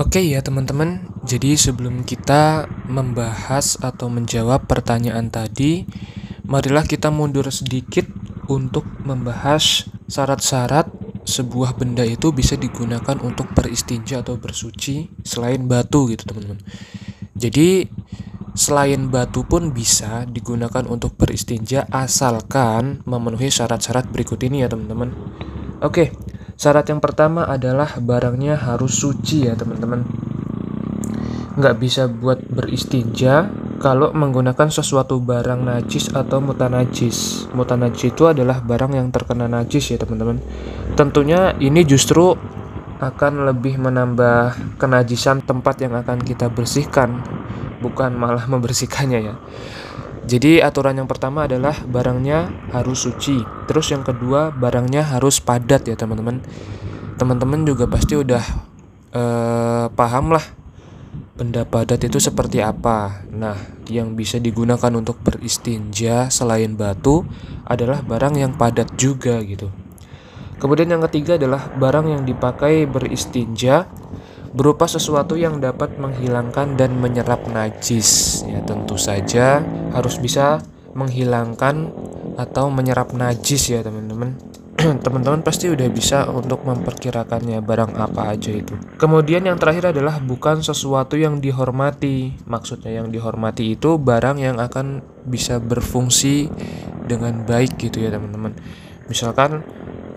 Oke okay ya teman-teman, jadi sebelum kita membahas atau menjawab pertanyaan tadi, marilah kita mundur sedikit untuk membahas syarat-syarat sebuah benda itu bisa digunakan untuk beristinja atau bersuci selain batu gitu teman-teman. Jadi selain batu pun bisa digunakan untuk beristinja asalkan memenuhi syarat-syarat berikut ini ya teman-teman. Oke, okay Syarat yang pertama adalah barangnya harus suci ya teman-teman. Nggak bisa buat beristinja kalau menggunakan sesuatu barang najis atau najis. mutanajis. najis itu adalah barang yang terkena najis ya teman-teman. Tentunya ini justru akan lebih menambah kenajisan tempat yang akan kita bersihkan, bukan malah membersihkannya ya. Jadi aturan yang pertama adalah barangnya harus suci. Terus yang kedua barangnya harus padat ya teman-teman. Teman-teman juga pasti udah uh, paham lah benda padat itu seperti apa. Nah yang bisa digunakan untuk beristinja selain batu adalah barang yang padat juga gitu. Kemudian yang ketiga adalah barang yang dipakai beristinja berupa sesuatu yang dapat menghilangkan dan menyerap najis. Ya tentu saja harus bisa menghilangkan atau menyerap najis ya teman-teman teman-teman pasti udah bisa untuk memperkirakannya barang apa aja itu. Kemudian yang terakhir adalah bukan sesuatu yang dihormati. Maksudnya yang dihormati itu barang yang akan bisa berfungsi dengan baik gitu ya teman-teman. Misalkan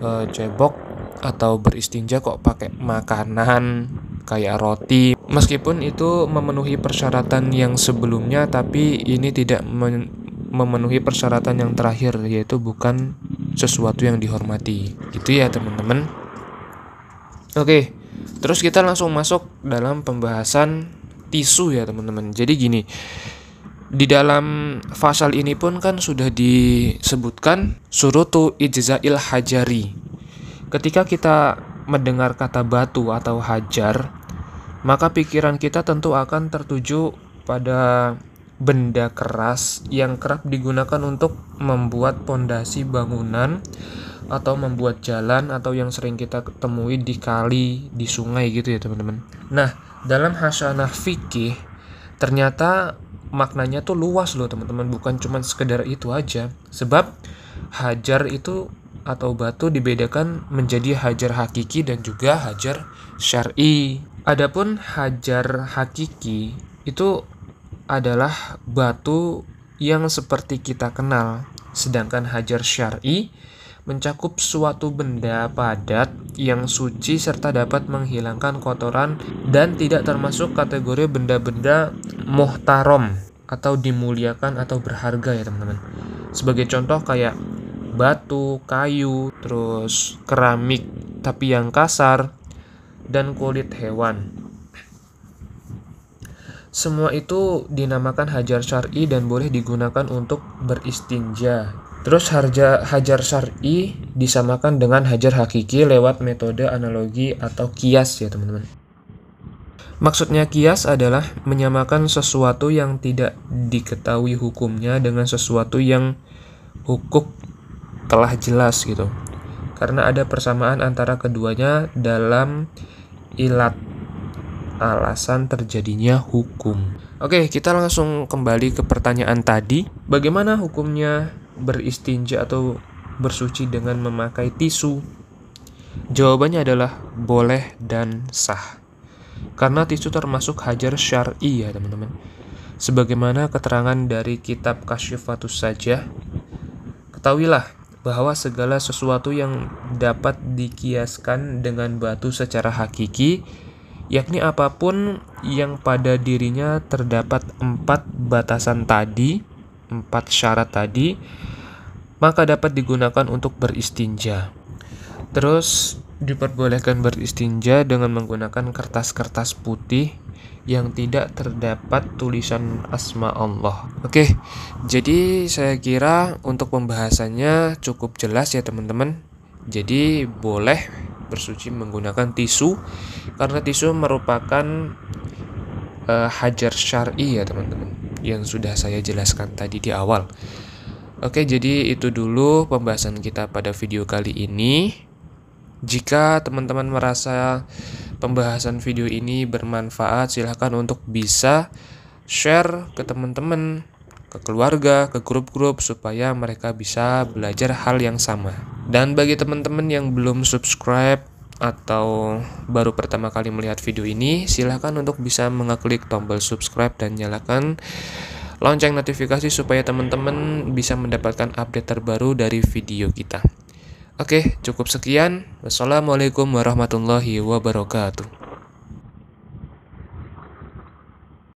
e, cebok atau beristinja kok pakai makanan kayak roti Meskipun itu memenuhi persyaratan yang sebelumnya, tapi ini tidak memenuhi persyaratan yang terakhir, yaitu bukan sesuatu yang dihormati. Gitu ya, teman-teman. Oke, terus kita langsung masuk dalam pembahasan tisu, ya, teman-teman. Jadi, gini, di dalam fasal ini pun kan sudah disebutkan surutu ijza'il hajari. Ketika kita mendengar kata batu atau hajar, maka pikiran kita tentu akan tertuju pada benda keras yang kerap digunakan untuk membuat pondasi bangunan atau membuat jalan atau yang sering kita temui di kali, di sungai gitu ya teman-teman. Nah, dalam hasanah fikih ternyata maknanya tuh luas loh teman-teman, bukan cuma sekedar itu aja. Sebab hajar itu atau batu dibedakan menjadi hajar hakiki dan juga hajar syar'i. Adapun hajar hakiki itu adalah batu yang seperti kita kenal, sedangkan hajar syar'i mencakup suatu benda padat yang suci serta dapat menghilangkan kotoran dan tidak termasuk kategori benda-benda muhtarom atau dimuliakan atau berharga ya teman-teman. Sebagai contoh kayak batu, kayu, terus keramik tapi yang kasar, dan kulit hewan. Semua itu dinamakan hajar syari dan boleh digunakan untuk beristinja. Terus harja, hajar syari disamakan dengan hajar hakiki lewat metode analogi atau kias ya teman-teman. Maksudnya kias adalah menyamakan sesuatu yang tidak diketahui hukumnya dengan sesuatu yang hukum telah jelas gitu. Karena ada persamaan antara keduanya dalam ilat alasan terjadinya hukum. Oke, kita langsung kembali ke pertanyaan tadi. Bagaimana hukumnya beristinja atau bersuci dengan memakai tisu? Jawabannya adalah boleh dan sah. Karena tisu termasuk hajar syar'i ya, teman-teman. Sebagaimana keterangan dari kitab Kasyifatus saja, ketahuilah bahwa segala sesuatu yang dapat dikiaskan dengan batu secara hakiki, yakni apapun yang pada dirinya terdapat empat batasan tadi, empat syarat tadi, maka dapat digunakan untuk beristinja. Terus diperbolehkan beristinja dengan menggunakan kertas-kertas putih yang tidak terdapat tulisan asma Allah. Oke, jadi saya kira untuk pembahasannya cukup jelas ya teman-teman. Jadi boleh bersuci menggunakan tisu karena tisu merupakan uh, hajar syar'i ya teman-teman yang sudah saya jelaskan tadi di awal. Oke, jadi itu dulu pembahasan kita pada video kali ini. Jika teman-teman merasa pembahasan video ini bermanfaat, silahkan untuk bisa share ke teman-teman, ke keluarga, ke grup-grup supaya mereka bisa belajar hal yang sama. Dan bagi teman-teman yang belum subscribe atau baru pertama kali melihat video ini, silahkan untuk bisa mengeklik tombol subscribe dan nyalakan lonceng notifikasi supaya teman-teman bisa mendapatkan update terbaru dari video kita. Oke, cukup sekian. Wassalamualaikum warahmatullahi wabarakatuh.